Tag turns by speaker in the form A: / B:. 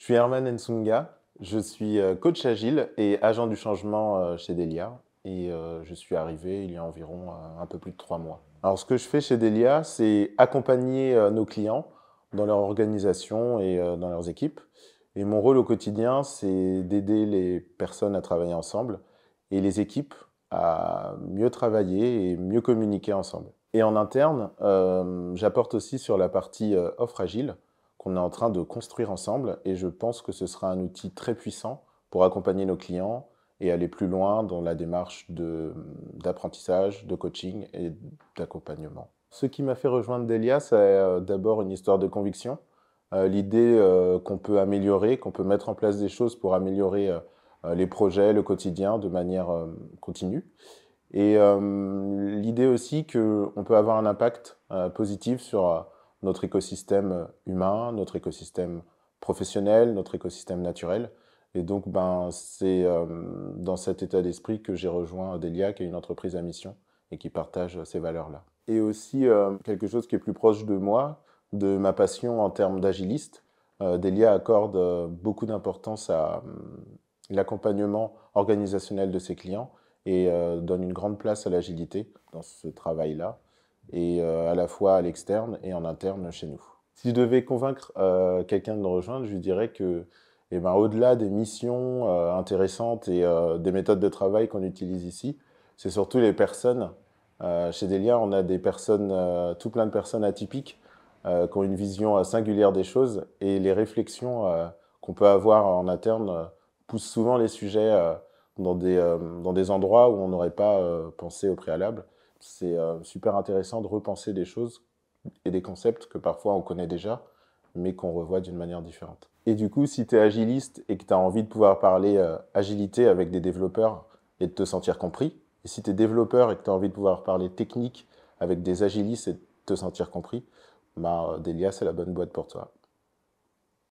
A: Je suis Herman Nsunga, je suis euh, coach agile et agent du changement euh, chez Delia. Et euh, je suis arrivé il y a environ un peu plus de trois mois. Alors ce que je fais chez Delia, c'est accompagner nos clients dans leur organisation et dans leurs équipes. Et mon rôle au quotidien, c'est d'aider les personnes à travailler ensemble et les équipes à mieux travailler et mieux communiquer ensemble. Et en interne, j'apporte aussi sur la partie offre agile, qu'on est en train de construire ensemble et je pense que ce sera un outil très puissant pour accompagner nos clients et aller plus loin dans la démarche d'apprentissage, de, coaching et d'accompagnement. Ce qui m'a fait rejoindre Delia, c'est euh, d'abord une histoire de conviction. Euh, l'idée euh, qu'on peut améliorer, qu'on peut mettre en place des choses pour améliorer les projets, le quotidien de manière continue. Et l'idée aussi qu'on peut avoir un impact positif sur notre écosystème humain, notre écosystème professionnel, notre écosystème naturel. Et donc, ben, c'est euh, dans cet état d'esprit que j'ai rejoint Delia, qui est une entreprise à mission et qui partage ces valeurs-là. Et aussi, euh, quelque chose qui est plus proche de moi, de ma passion en termes d'agiliste. Euh, Delia accorde beaucoup d'importance à l'accompagnement organisationnel de ses clients et donne une grande place à l'agilité dans ce travail-là et euh, à la fois à l'externe et en interne chez nous. Si je devais convaincre euh, quelqu'un de nous rejoindre, je lui dirais que eh ben, au-delà des missions euh, intéressantes et des méthodes de travail qu'on utilise ici, c'est surtout les personnes. chez Delia, on a des personnes, tout plein de personnes atypiques qui ont une vision singulière des choses et les réflexions qu'on peut avoir en interne poussent souvent les sujets dans, des, dans des endroits où on n'aurait pas pensé au préalable c'est euh, super intéressant de repenser des choses et des concepts que parfois on connaît déjà, mais qu'on revoit d'une manière différente. Et du coup, si tu es agiliste et que tu as envie de pouvoir parler euh, agilité avec des développeurs et de te sentir compris, et si tu es développeur et que tu as envie de pouvoir parler technique avec des agilistes et de te sentir compris, bah, Delia, c'est la bonne boîte pour toi.